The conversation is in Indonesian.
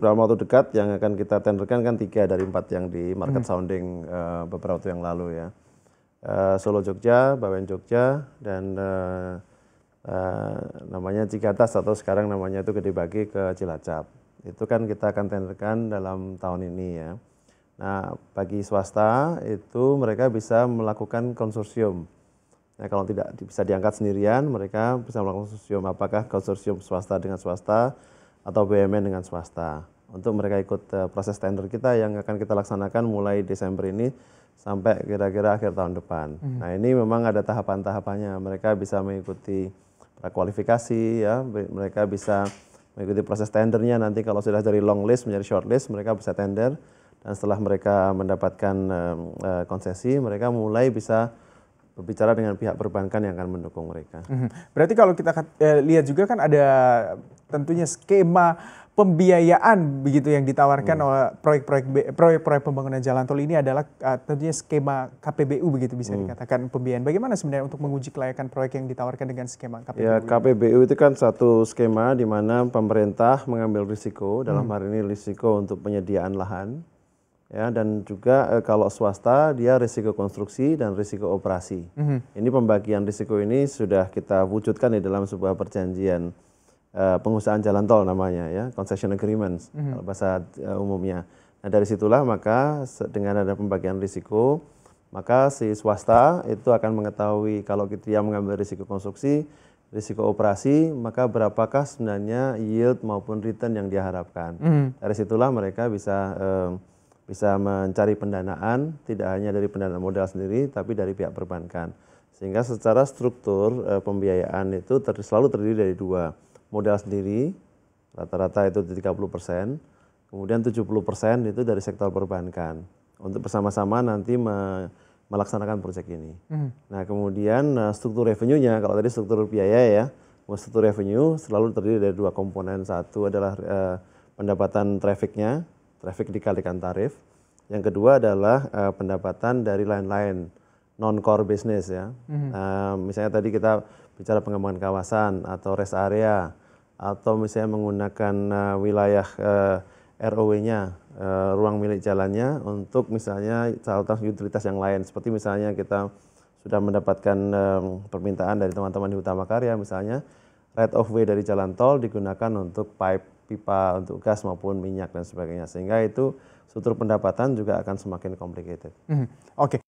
dalam waktu dekat yang akan kita tenderkan kan tiga dari empat yang di market hmm. sounding uh, beberapa waktu yang lalu ya. Uh, Solo Jogja, Bawen Jogja, dan uh, uh, namanya Cigatas atau sekarang namanya itu Gede Bagi ke Cilacap. Itu kan kita akan tenderkan dalam tahun ini ya. Nah, bagi swasta itu mereka bisa melakukan konsorsium. Nah, kalau tidak bisa diangkat sendirian, mereka bisa melakukan konsorsium. Apakah konsorsium swasta dengan swasta atau BUMN dengan swasta. Untuk mereka ikut uh, proses tender kita yang akan kita laksanakan mulai Desember ini sampai kira-kira akhir tahun depan. Hmm. Nah ini memang ada tahapan-tahapannya. Mereka bisa mengikuti prakualifikasi, ya, mereka bisa mengikuti proses tendernya. Nanti kalau sudah dari long list menjadi short list, mereka bisa tender. Dan setelah mereka mendapatkan eh, eh, konsesi, mereka mulai bisa berbicara dengan pihak perbankan yang akan mendukung mereka. Mhm. Berarti kalau kita eh, lihat juga kan ada tentunya skema pembiayaan begitu yang ditawarkan hmm. oleh proyek-proyek proyek-proyek pembangunan jalan tol ini adalah eh, tentunya skema KPBU begitu bisa hmm. dikatakan pembiayaan. Bagaimana sebenarnya untuk menguji kelayakan proyek yang ditawarkan dengan skema KPBU? Ya, KPBU itu kan satu skema di mana pemerintah mengambil risiko dalam hmm. hal ini risiko untuk penyediaan lahan ya dan juga e, kalau swasta dia risiko konstruksi dan risiko operasi. Mm -hmm. Ini pembagian risiko ini sudah kita wujudkan di dalam sebuah perjanjian e, pengusahaan jalan tol namanya ya, concession agreements mm -hmm. kalau bahasa e, umumnya. Nah, dari situlah maka dengan ada pembagian risiko, maka si swasta itu akan mengetahui kalau dia mengambil risiko konstruksi, risiko operasi, maka berapakah sebenarnya yield maupun return yang diharapkan. Mm -hmm. Dari situlah mereka bisa eh, bisa mencari pendanaan tidak hanya dari pendanaan modal sendiri tapi dari pihak perbankan sehingga secara struktur e, pembiayaan itu ter, selalu terdiri dari dua modal sendiri rata-rata itu 30 persen kemudian 70 persen itu dari sektor perbankan untuk bersama-sama nanti me, melaksanakan proyek ini. Hmm. Nah kemudian eh, struktur revenue-nya kalau tadi struktur biaya ya struktur revenue selalu terdiri dari dua komponen satu adalah e, pendapatan trafficnya traffic dikalikan tarif. Yang kedua adalah uh, pendapatan dari lain-lain non core business ya. Mm-hmm. Uh, misalnya tadi kita bicara pengembangan kawasan atau rest area atau misalnya menggunakan uh, wilayah uh, ROW-nya, uh, ruang milik jalannya untuk misalnya saluran utilitas yang lain seperti misalnya kita sudah mendapatkan um, permintaan dari teman-teman di Utama Karya misalnya right of way dari jalan tol digunakan untuk pipe pipa untuk gas maupun minyak dan sebagainya sehingga itu struktur pendapatan juga akan semakin complicated. Mm -hmm. Oke. Okay.